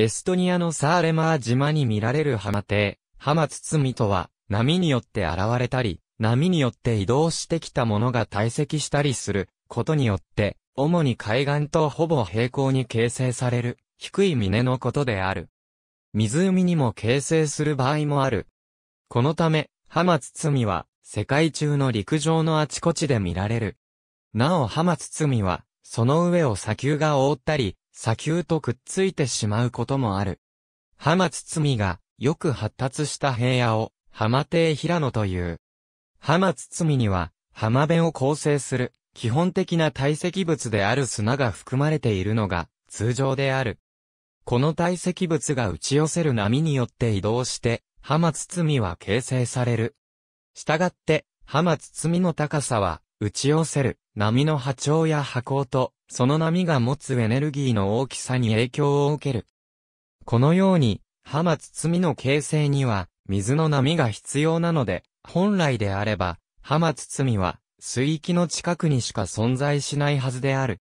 エストニアのサーレマー島に見られる浜亭、浜堤とは、波によって現れたり、波によって移動してきたものが堆積したりすることによって、主に海岸とほぼ平行に形成される、低い峰のことである。湖にも形成する場合もある。このため、浜堤は、世界中の陸上のあちこちで見られる。なお浜堤は、その上を砂丘が覆ったり、砂丘とくっついてしまうこともある。浜堤がよく発達した平野を浜亭平野という。浜堤には浜辺を構成する基本的な堆積物である砂が含まれているのが通常である。この堆積物が打ち寄せる波によって移動して浜堤は形成される。したがって浜堤の高さは打ち寄せる波の波長や波高とその波が持つエネルギーの大きさに影響を受ける。このように、マツ包みの形成には、水の波が必要なので、本来であれば、マツ包みは、水域の近くにしか存在しないはずである。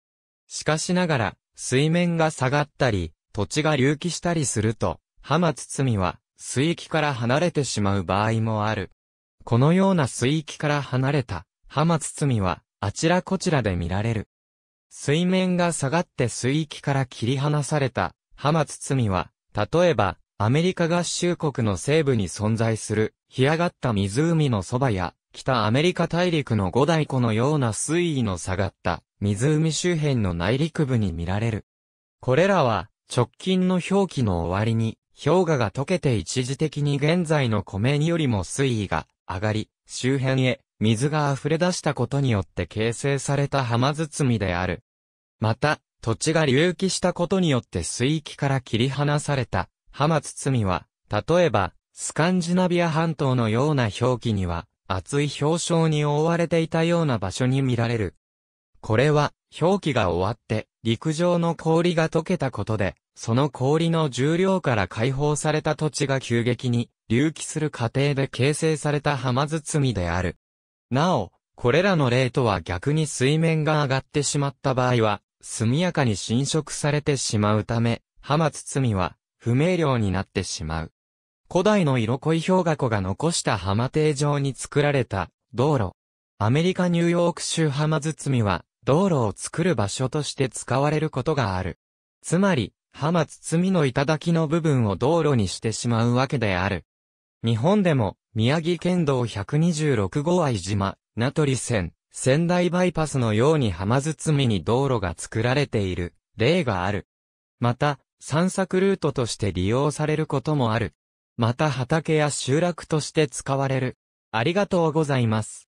しかしながら、水面が下がったり、土地が隆起したりすると、マツ包みは、水域から離れてしまう場合もある。このような水域から離れた、マツ包みは、あちらこちらで見られる。水面が下がって水域から切り離された浜堤は、例えば、アメリカ合衆国の西部に存在する、干上がった湖のそばや、北アメリカ大陸の五大湖のような水位の下がった湖周辺の内陸部に見られる。これらは直近の表記の終わりに氷河が溶けて一時的に現在の湖面よりも水位が上がり、周辺へ水が溢れ出したことによって形成された浜包である。また、土地が隆起したことによって水域から切り離された浜包は、例えば、スカンジナビア半島のような表記には、厚い氷床に覆われていたような場所に見られる。これは、表記が終わって、陸上の氷が溶けたことで、その氷の重量から解放された土地が急激に隆起する過程で形成された浜包である。なお、これらの例とは逆に水面が上がってしまった場合は、速やかに侵食されてしまうため、浜包は不明瞭になってしまう。古代の色恋氷河湖が残した浜堤上に作られた道路。アメリカニューヨーク州浜包は道路を作る場所として使われることがある。つまり、浜包の頂の部分を道路にしてしまうわけである。日本でも、宮城県道126号愛島、名取線、仙台バイパスのように浜包みに道路が作られている、例がある。また、散策ルートとして利用されることもある。また畑や集落として使われる。ありがとうございます。